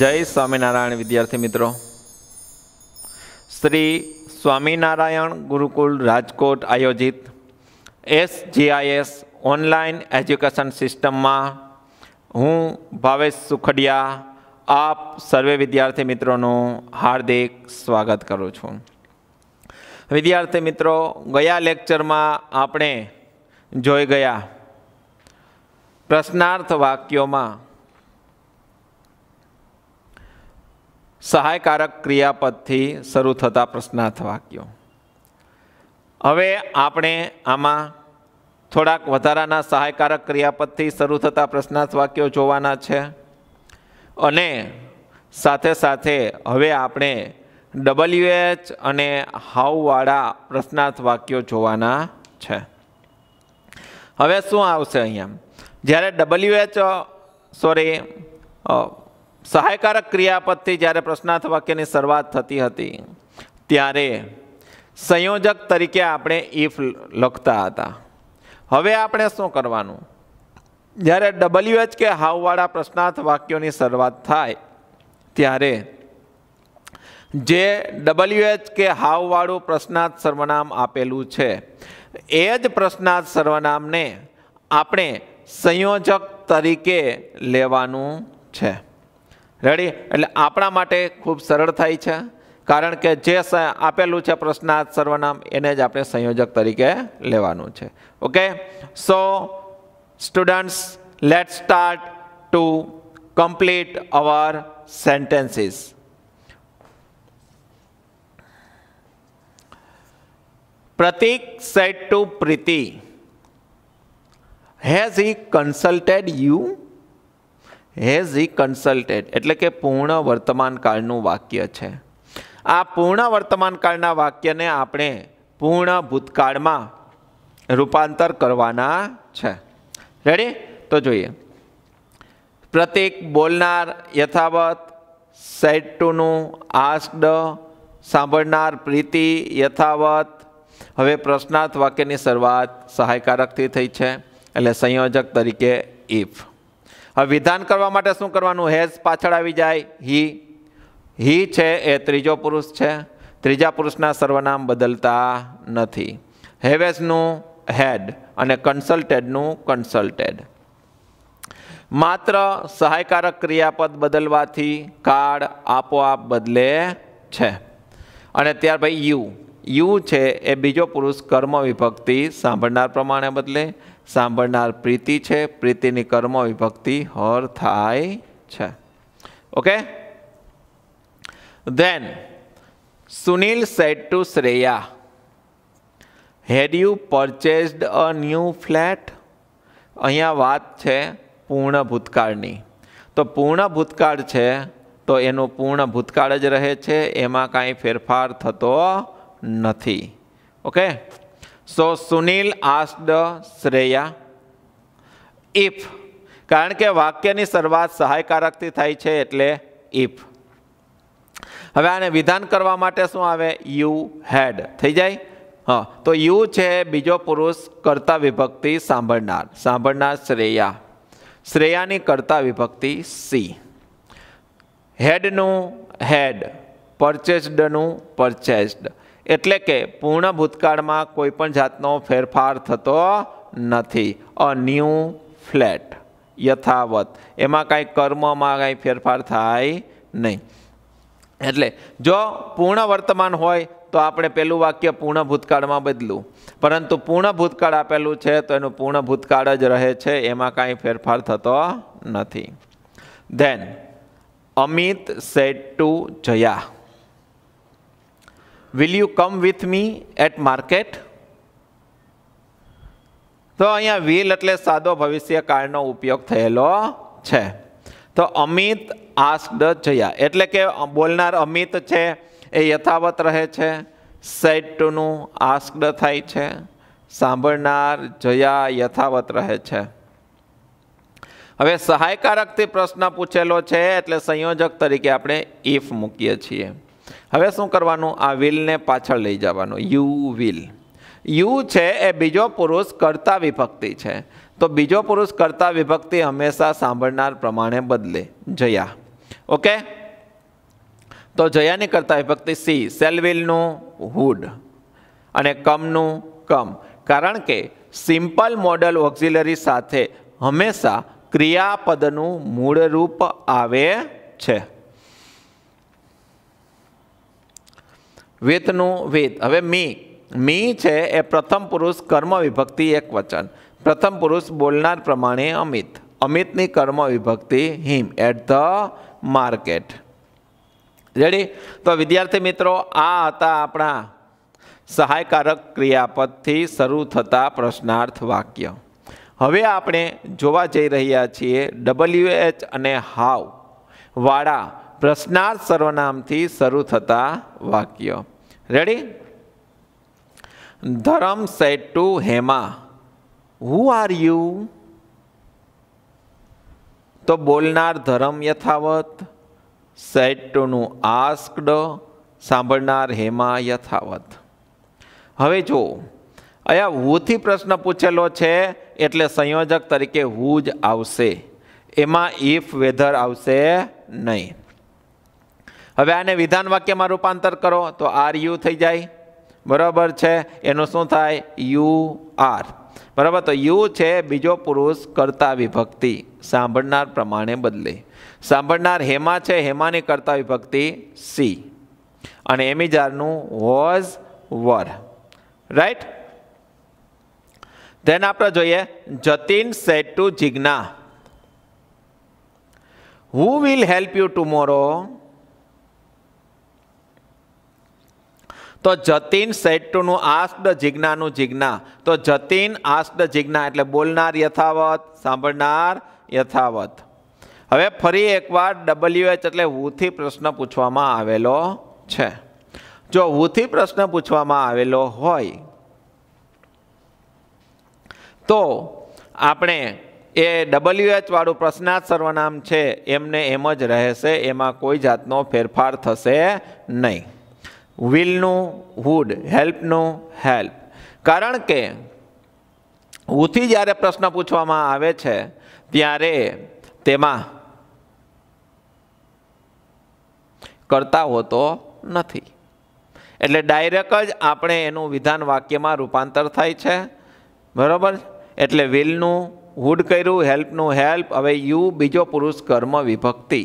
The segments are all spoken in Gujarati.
જય સ્વામિનારાયણ વિદ્યાર્થી મિત્રો શ્રી સ્વામિનારાયણ ગુરુકુલ રાજકોટ આયોજિત એસજીઆઈએસ ઓનલાઈન એજ્યુકેશન સિસ્ટમમાં હું ભાવેશ સુખડિયા આપ સર્વે વિદ્યાર્થી મિત્રોનું હાર્દિક સ્વાગત કરું છું વિદ્યાર્થી મિત્રો ગયા લેક્ચરમાં આપણે જોઈ ગયા પ્રશ્નાર્થ વાક્યોમાં સહાયકારક ક્રિયાપદથી શરૂ થતા પ્રશ્નાર્થ વાક્યો હવે આપણે આમાં થોડાક વધારાના સહાયકારક ક્રિયાપદથી શરૂ થતા પ્રશ્નાર્થ વાક્યો જોવાના છે અને સાથે સાથે હવે આપણે ડબલ્યુએચ અને હાઉવાળા પ્રશ્નાર્થ વાક્યો જોવાના છે હવે શું આવશે અહીંયા જ્યારે ડબલ્યુએચ સોરી સહાયકારક ક્રિયાપદથી જ્યારે પ્રશ્નાર્થ વાક્યની શરૂઆત થતી હતી ત્યારે સંયોજક તરીકે આપણે ઇફ લખતા હતા હવે આપણે શું કરવાનું જ્યારે ડબલ્યુ એચ કે હાવવાળા પ્રશ્નાર્થ વાક્યોની શરૂઆત થાય ત્યારે જે ડબલ્યુ એચ કે હાવવાળું પ્રશ્નાર્થ સર્વનામ આપેલું છે એ જ પ્રશ્નાર્થ સર્વનામને આપણે સંયોજક તરીકે લેવાનું છે રેડી એટલે આપણા માટે ખૂબ સરળ થાય છે કારણ કે જે આપેલું છે પ્રશ્નાર્થ સર્વનામ એને જ આપણે સંયોજક તરીકે લેવાનું છે okay so students let start to complete our sentences. Pratik said to Preeti has he consulted you has he consulted એટલે કે પૂર્ણ વર્તમાનકાળનું વાક્ય છે આ પૂર્ણ વર્તમાનકાળના વાક્યને આપણે પૂર્ણ ભૂતકાળમાં રૂપાંતર કરવાના છે રેડી તો જોઈએ પ્રતિક બોલનાર યથાવત સેટ ટુનું આસ્ડ સાંભળનાર પ્રીતિ યથાવત હવે પ્રશ્નાર્થ વાક્યની શરૂઆત સહાયકારકથી થઈ છે એટલે સંયોજક તરીકે ઇફ હવે વિધાન કરવા માટે શું કરવાનું હેઝ પાછળ આવી જાય હી હી છે એ ત્રીજો પુરુષ છે ત્રીજા પુરુષના સર્વનામ બદલતા નથી હેવેઝનું હેડ અને કન્સલ્ટેડનું કન્સલ્ટેડ માત્ર સહાયકારક ક્રિયાપદ બદલવાથી કાર્ડ આપોઆપ બદલે છે અને ત્યાર પછી યુ યુ છે એ બીજો પુરુષ કર્મ વિભક્તિ સાંભળનાર પ્રમાણે બદલે સાંભળનાર પ્રીતિ છે પ્રીતિની કર્મ વિભક્તિ હર થાય છે okay then Sunil said to Shreya had you purchased a new flat અહીંયા વાત છે પૂર્ણ ભૂતકાળની તો પૂર્ણ ભૂતકાળ છે તો એનું પૂર્ણ ભૂતકાળ જ રહે છે એમાં કાંઈ ફેરફાર થતો નથી okay so Sunil asked Shreya if કારણ કે વાક્યની શરૂઆત સહાયકારકથી થાય છે એટલે ઇફ હવે આને વિધાન કરવા માટે શું આવે યુ હેડ થઈ જાય હા તો યુ છે બીજો પુરુષ કર્તા વિભક્તિ સાંભળનાર સાંભળનાર શ્રેયા શ્રેયાની કર્તા વિભક્તિ સી હેડનું હેડ પરચેઝડનું પરચેઝડ એટલે કે પૂર્ણ ભૂતકાળમાં કોઈપણ જાતનો ફેરફાર થતો નથી અ ન્યૂ ફ્લેટ યથાવત એમાં કાંઈ કર્મમાં કાંઈ ફેરફાર થાય નહીં એટલે જો પૂર્ણ વર્તમાન હોય તો આપણે પેલું વાક્ય પૂર્ણ ભૂતકાળમાં બદલું પરંતુ પૂર્ણ ભૂતકાળ આપેલું છે તો એનું પૂર્ણ ભૂતકાળ જ રહે છે એમાં કાંઈ ફેરફાર થતો નથી then Amit said to Jaya will you come with me at market તો અહીંયા વિલ એટલે સાદો ભવિષ્યકાળનો ઉપયોગ થયેલો છે તો અમિત આસ્કડ જયા એટલે કે બોલનાર અમિત છે એ યથાવત રહે છે સેટ ટુનું આસ્કડ થાય છે સાંભળનાર જયા યથાવત રહે છે હવે સહાયકારકથી પ્રશ્ન પૂછેલો છે એટલે સંયોજક તરીકે આપણે ઇફ મૂકીએ છીએ હવે શું કરવાનું આ વિલને પાછળ લઈ જવાનું યુ વિલ યુ છે એ બીજો પુરુષ કર્તા વિભક્તિ છે તો બીજો પુરુષ કર્તા વિભક્તિ હંમેશા સાંભળનાર પ્રમાણે બદલે જયા ઓકે તો જયાની કર્તા વિભક્તિ સી સેલવિલનું હુડ અને કમનું કમ કારણ કે સિમ્પલ મોડલ ઓક્ઝિલરી સાથે હંમેશા ક્રિયાપદનું મૂળરૂપ આવે છે વેતનું વેત હવે મી મી છે એ પ્રથમ પુરુષ કર્મ વિભક્તિ એક વચન પ્રથમ પુરુષ બોલનાર પ્રમાણે અમિત અમિતની કર્મ વિભક્તિ him at the market ready તો વિદ્યાર્થી મિત્રો આ હતા આપણા સહાયકારક ક્રિયાપદથી શરૂ થતા પ્રશ્નાર્થ વાક્ય હવે આપણે જોવા જઈ રહ્યા છીએ ડબલ્યુ એચ અને હાવ વાળા પ્રશ્નાર્થ સર્વનામથી શરૂ થતા વાક્ય ready Dharam said to Hema who are you તો બોલનાર ધરમ યથાવત સેટ ટુનું આસ્કડ સાંભળનાર હેમા યથાવત હવે જો અહીંયા હુથી પ્રશ્ન પૂછેલો છે એટલે સંયોજક તરીકે હુ જ આવશે એમાં ઇફ વેધર આવશે નહીં હવે આને વિધાન વાક્યમાં રૂપાંતર કરો તો આર યુ થઈ જાય બરાબર છે એનું શું થાય યુ આર બરાબર તો યુ છે બીજો પુરુષ કરતા વિભક્તિ સાંભળનાર પ્રમાણે બદલે સાંભળનાર હેમા છે હેમાની કરતા વિભક્તિ સી અને એમિજારનું વોઝ વર રાઈટ ધેન આપણે જોઈએ Jatin said to Jignya who will help you tomorrow તો જતીન સૈટુનું આસ્ડ જિજ્ઞાનું જિજ્ઞા તો જતીન આસ્ડ જિજ્ઞા એટલે બોલનાર યથાવત સાંભળનાર યથાવત હવે ફરી એકવાર ડબલ્યુ એચ એટલે હુથી પ્રશ્ન પૂછવામાં આવેલો છે જો હુથી પ્રશ્ન પૂછવામાં આવેલો હોય તો આપણે એ ડબલ્યુ એચ વાળું પ્રશ્નાર્થ સર્વનામ છે એમને એમ જ રહેશે એમાં કોઈ જાતનો ફેરફાર થશે નહીં વિલનું વુડ હેલ્પનું હેલ્પ કારણ કે ઉથી જ્યારે પ્રશ્ન પૂછવામાં આવે છે ત્યારે તેમાં કરતા હોતો નથી એટલે ડાયરેક્ટ જ આપણે એનું વિધાન વાક્યમાં રૂપાંતર થાય છે બરાબર એટલે વિલનું હુડ કર્યું હેલ્પનું હેલ્પ હવે યુ બીજો પુરુષ કર્મ વિભક્તિ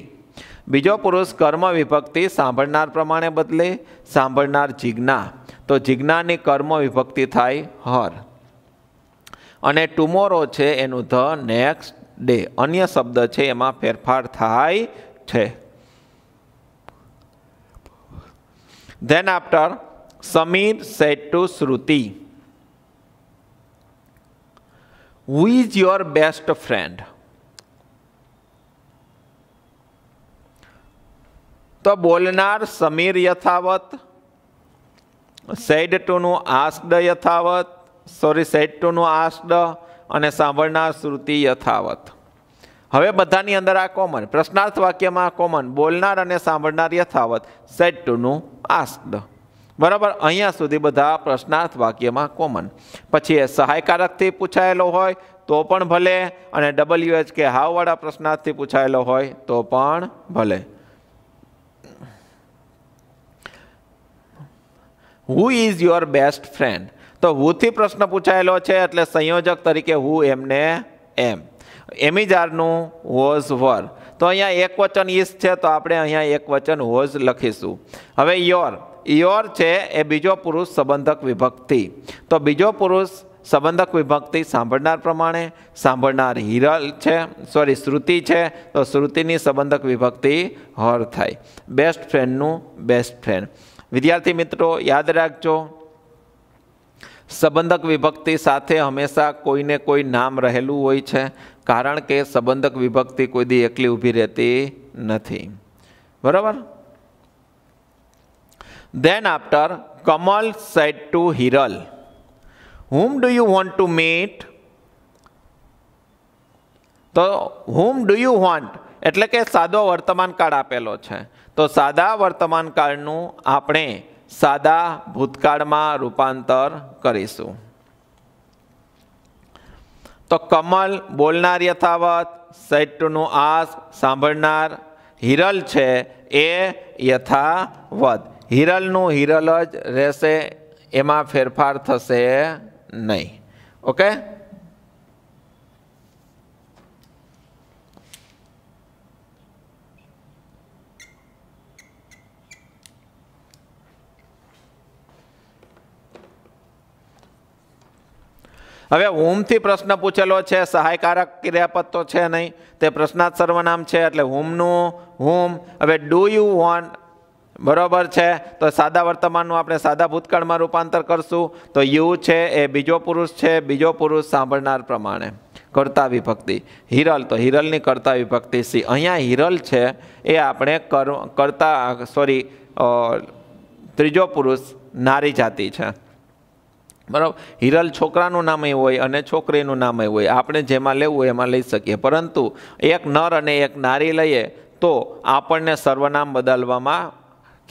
બીજો પુરુષ કર્મ વિભક્તિ સાંભળનાર પ્રમાણે બદલે સાંભળનાર જિજ્ઞા તો જિજ્ઞાની કર્મ વિભક્તિ થાય હર અને ટુમોરો છે એનું ધ નેક્સ્ટ ડે અન્ય શબ્દ છે એમાં ફેરફાર થાય છે then after Sameer said to Shruti who is your best friend તો બોલનાર સમીર યથાવત સેડ ટુનું આસ્ડ યથાવત સોરી સેડ ટુનું આસ્ડ અને સાંભળનાર શ્રુતિ યથાવત હવે બધાની અંદર આ કોમન પ્રશ્નાર્થ વાક્યમાં કોમન બોલનાર અને સાંભળનાર યથાવત સેડ ટુનું આસ્ડ બરાબર અહીંયા સુધી બધા પ્રશ્નાર્થ વાક્યમાં કોમન પછી એ સહાયકારકથી પૂછાયેલો હોય તો પણ ભલે અને ડબલ્યુ એચ કે હાવવાળા પ્રશ્નાર્થથી પૂછાયેલો હોય તો પણ ભલે who is your best friend તો હુથી પ્રશ્ન પૂછાયેલો છે એટલે સંયોજક તરીકે હું એમને એમ એમિજારનું હોઝ વર તો અહીંયા એક વચન ઇઝ છે તો આપણે અહીંયા એક વચન હોઝ લખીશું હવે યોર યોર છે એ બીજો પુરુષ સંબંધક વિભક્તિ તો બીજો પુરુષ સંબંધક વિભક્તિ સાંભળનાર પ્રમાણે સાંભળનાર હિરલ છે સોરી શ્રુતિ છે તો શ્રુતિની સંબંધક વિભક્તિ હર થાય બેસ્ટ ફ્રેન્ડનું બેસ્ટ ફ્રેન્ડ વિદ્યાર્થી મિત્રો યાદ રાખજો સંબંધક વિભક્તિ સાથે હંમેશા કોઈને કોઈ નામ રહેલું હોય છે કારણ કે સંબંધક વિભક્તિ કોઈ દી એકલી ઊભી રહેતી નથી બરાબર then after Kamal said to Hiral whom do you want to meet તો હુમ ડુ યુ વોન્ટ એટલે કે સાદો વર્તમાન કાળ આપેલો છે તો સાદા વર્તમાનકાળનું આપણે સાદા ભૂતકાળમાં રૂપાંતર કરીશું તો કમલ બોલનાર યથાવત સૈટનું આસ સાંભળનાર હિરલ છે એ યથાવત હિરલનું હિરલ જ રહેશે એમાં ફેરફાર થશે નહીં ઓકે હવે હોમથી પ્રશ્ન પૂછેલો છે સહાયકારક ક્રિયાપદ તો છે નહીં તે પ્રશ્નાર્થ સર્વનામ છે એટલે હોમનું હોમ હવે ડુ યુ વોન્ટ બરોબર છે તો સાદા વર્તમાનનું આપણે સાદા ભૂતકાળમાં રૂપાંતર કરશું તો યુ છે એ બીજો પુરુષ છે બીજો પુરુષ સાંભળનાર પ્રમાણે કર્તા વિભક્તિ હિરલ તો હિરલની કર્તા વિભક્તિ સી અહીંયા હિરલ છે એ આપણે કર કરતા સોરી ત્રીજો પુરુષ નારી જાતિ છે બરાબર હિરલ છોકરાનું નામ એ હોય અને છોકરીનું નામ એ હોય આપણે જેમાં લેવું એમાં લઈ શકીએ પરંતુ એક નર અને એક નારી લઈએ તો આપણને સર્વનામ બદલવામાં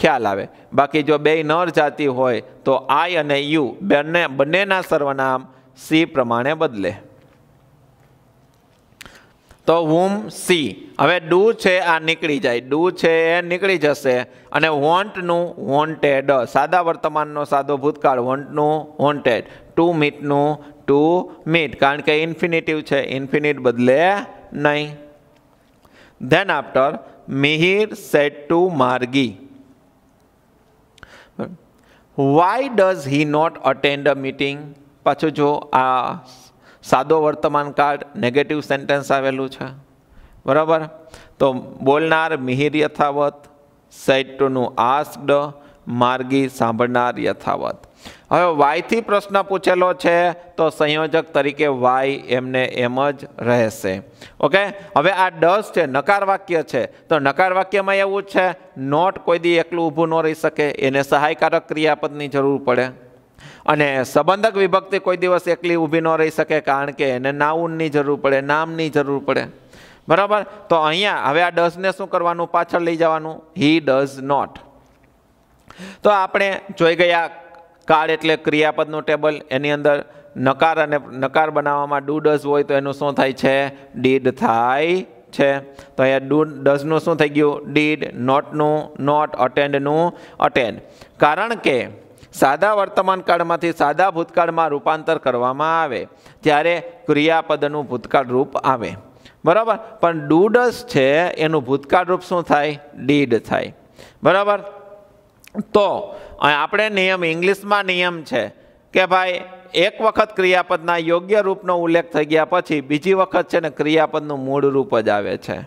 ખ્યાલ આવે બાકી જો બે નર જાતિ હોય તો આઈ અને યુ બંને બંનેના સર્વનામ સી પ્રમાણે બદલે તો વુમ સી હવે ડુ છે આ નીકળી જાય ડુ છે એ નીકળી જશે અને વોન્ટનું વોન્ટેડ સાદા વર્તમાનનો સાદો ભૂતકાળ વોન્ટનું વોન્ટેડ ટુ મીટનું ટુ મીટ કારણ કે ઇન્ફિનિટિવ છે ઇન્ફિનિટ બદલે નહીં then after Mihir said to Margi why does he not attend a meeting પાછું જો આ સાદો વર્તમાન કાળ નેગેટિવ સેન્ટેન્સ આવેલું છે બરાબર તો બોલનાર મિહિર યથાવત સેટ ટુનું આસ્કડ માર્ગી સાંભળનાર યથાવત હવે વાયથી પ્રશ્ન પૂછેલો છે તો સંયોજક તરીકે વાય એમને એમ જ રહેશે ઓકે હવે આ ડસ છે નકાર વાક્ય છે તો નકાર વાક્યમાં એવું છે નોટ કોઈ દી એકલું ઊભું ન રહી શકે એને સહાયકારક ક્રિયાપદની જરૂર પડે અને સંબંધક વિભક્તિ કોઈ દિવસ એકલી ઊભી ન રહી શકે કારણ કે એને નાઉનની જરૂર પડે નામની જરૂર પડે બરાબર તો અહીંયા હવે આ ડઝને શું કરવાનું પાછળ લઈ જવાનું હી ડઝ નોટ તો આપણે જોઈ ગયા કાળ એટલે ક્રિયાપદનું ટેબલ એની અંદર નકાર અને નકાર બનાવવામાં ડુ ડઝ હોય તો એનું શું થાય છે ડીડ થાય છે તો અહીંયા ડુ ડઝનું શું થઈ ગયું ડીડ નોટનું નોટ અટેન્ડનું અટેન્ડ કારણ કે સાદા વર્તમાન કાળમાંથી સાદા ભૂતકાળમાં રૂપાંતર કરવામાં આવે ત્યારે ક્રિયાપદનું ભૂતકાળ રૂપ આવે બરાબર પણ ડૂડસ છે એનું ભૂતકાળ રૂપ શું થાય ડીડ થાય બરાબર તો આપણે નિયમ ઇંગ્લિશમાં નિયમ છે કે ભાઈ એક વખત ક્રિયાપદના યોગ્ય રૂપનો ઉલ્લેખ થઈ ગયા પછી બીજી વખત છે ને ક્રિયાપદનું મૂળ રૂપ જ આવે છે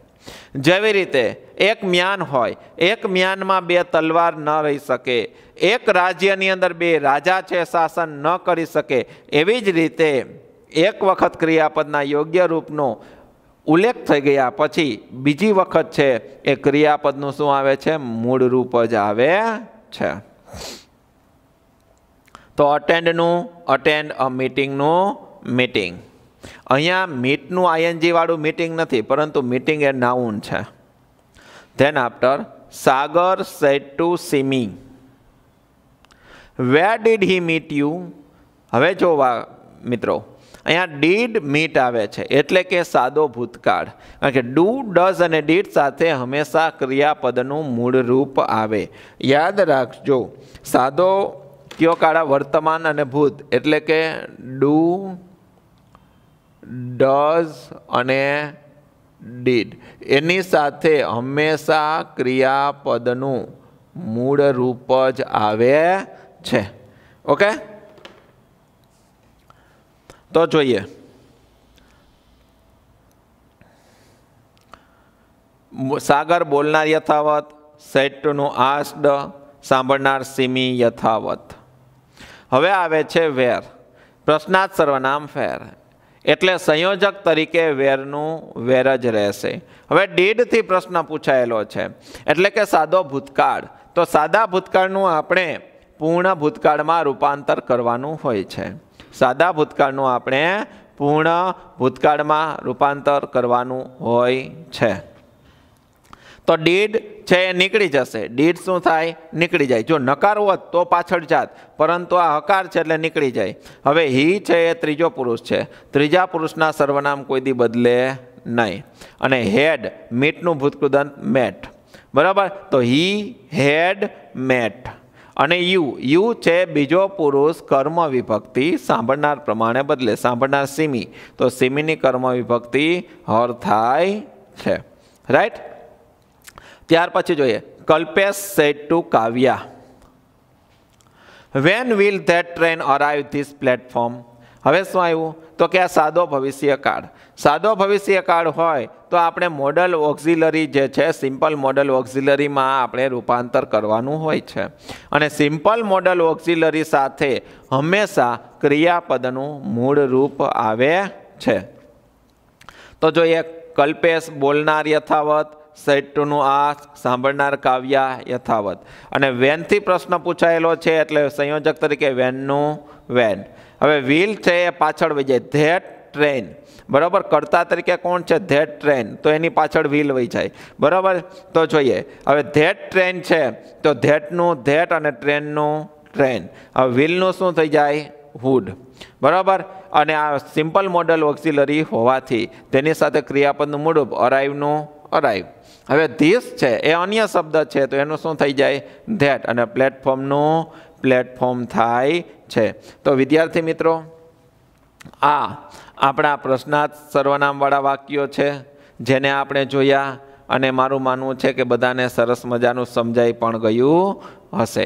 જેવી રીતે એક મ્યાન હોય એક મ્યાનમાં બે તલવાર ન રહી શકે એક રાજ્યની અંદર બે રાજા છે શાસન ન કરી શકે એવી જ રીતે એક વખત ક્રિયાપદના યોગ્ય રૂપનો ઉલ્લેખ થઈ ગયા પછી બીજી વખત છે એ ક્રિયાપદનું શું આવે છે મૂળ રૂપ જ આવે છે તો અટેન્ડનું અટેન્ડ અ મિટિંગનું મિટિંગ અહીંયા મીટનું આયનજીવાળું મીટિંગ નથી પરંતુ મીટિંગ એ નાઉન છે then after Sagar said to Simi where did he meet you હવે જોવા મિત્રો અહીંયા ડીડ મીટ આવે છે એટલે કે સાદો ભૂતકાળ કારણ કે ડુ ડઝ અને ડીડ સાથે હંમેશા ક્રિયાપદનું મૂળરૂપ આવે યાદ રાખજો સાદો કયો કાળા વર્તમાન અને ભૂત એટલે કે ડુ ડઝ અને ડીડ એની સાથે હંમેશા ક્રિયાપદનું મૂળ રૂપ જ આવે છે ઓકે તો જોઈએ સાગર બોલનાર યથાવત સેટનું આસ્ડ સાંભળનાર સિમી યથાવત હવે આવે છે વેર પ્રશ્નાર્થ સર્વનામ ફેર એટલે સંયોજક તરીકે વેરનું વેર જ રહેશે હવે ડેડથી પ્રશ્ન પૂછાયેલો છે એટલે કે સાદો ભૂતકાળ તો સાદા ભૂતકાળનું આપણે પૂર્ણ ભૂતકાળમાં રૂપાંતર કરવાનું હોય છે સાદા ભૂતકાળનું આપણે પૂર્ણ ભૂતકાળમાં રૂપાંતર કરવાનું હોય છે તો ડીડ છે એ નીકળી જશે ડીડ શું થાય નીકળી જાય જો નકાર હોત તો પાછળ જાત પરંતુ આ હકાર છે એટલે નીકળી જાય હવે હી છે એ ત્રીજો પુરુષ છે ત્રીજા પુરુષના સર્વનામ કોઈ દી બદલે નહીં અને હેડ મીટનું ભૂતકૃદંત મેટ બરાબર તો હી હેડ મેટ અને યુ યુ છે બીજો પુરુષ કર્મ વિભક્તિ સાંભળનાર પ્રમાણે બદલે સાંભળનાર સિમી તો સિમીની કર્મ વિભક્તિ હર થાય છે રાઈટ ત્યાર પછી જોઈએ Kalpesh said to Kavya when will that train arrive this platform હવે શું આવ્યું તો કે આ સાદો ભવિષ્ય કાર્ડ સાદો ભવિષ્ય કાર્ડ હોય તો આપણે મોડલ ઓક્ઝિલરી જે છે સિમ્પલ મોડલ ઓક્ઝિલરીમાં આપણે રૂપાંતર કરવાનું હોય છે અને સિમ્પલ મોડલ ઓક્ઝિલરી સાથે હંમેશા ક્રિયાપદનું મૂળ રૂપ આવે છે તો જોઈએ કલ્પેશ બોલનાર યથાવત સૈટનું આ સાંભળનાર કાવ્યા યથાવત અને વેનથી પ્રશ્ન પૂછાયેલો છે એટલે સંયોજક તરીકે વેનનું વેન હવે વ્હીલ છે એ પાછળ વહી જાય ધેટ ટ્રેન બરાબર કર્તા તરીકે કોણ છે ધેટ ટ્રેન તો એની પાછળ વ્હીલ વહી જાય બરાબર તો જોઈએ હવે ધેટ ટ્રેન છે તો ધેટનું ધેટ અને ટ્રેનનું ટ્રેન હવે વ્હીલનું શું થઈ જાય હુડ બરાબર અને આ સિમ્પલ મોડલ ઓક્સિલરી હોવાથી તેની સાથે ક્રિયાપદનું મૂળરૂપ અરાઈવનું અરાઇવ હવે ધીસ છે એ અન્ય શબ્દ છે તો એનું શું થઈ જાય ધેટ અને પ્લેટફોર્મનું પ્લેટફોર્મ થાય છે તો વિદ્યાર્થી મિત્રો આ આપણા પ્રશ્નાર્થ સર્વનામવાળા વાક્યો છે જેને આપણે જોયા અને મારું માનવું છે કે બધાને સરસ મજાનું સમજાઈ પણ ગયું હશે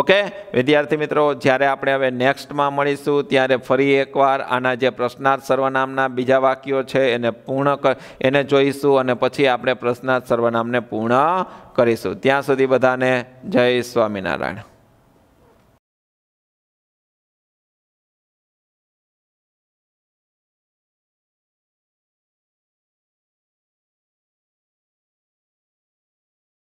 ઓકે વિદ્યાર્થી મિત્રો જ્યારે આપણે હવે નેક્સ્ટમાં મળીશું ત્યારે ફરી એકવાર આના જે પ્રશ્નાર્થ સર્વનામના બીજા વાક્યો છે એને પૂર્ણ એને જોઈશું અને પછી આપણે પ્રશ્નાર્થ સર્વનામને પૂર્ણ કરીશું ત્યાં સુધી બધાને જય સ્વામિનારાયણ